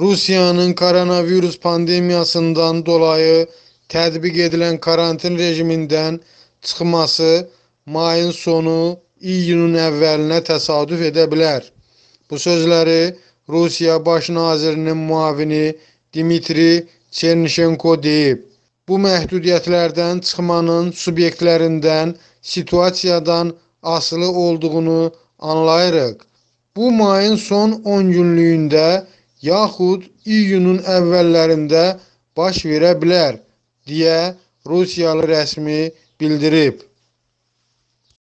Rusiyanın koronavirus pandemiyasından dolayı tətbiq edilən karantin rejimindən çıxması mayın sonu iyunun əvvəlinə təsadüf edə bilər. Bu sözləri Rusiya baş nazirinin müavini Dimitri Çernişenko deyib. Bu məhdudiyyətlərdən çıxmanın subyektlərindən situasiyadan asılı olduğunu anlayırıq. Bu mayın son 10 günlüyündə yaxud iyunun əvvəllərində baş verə bilər deyə Rusiyalı rəsmi bildirib.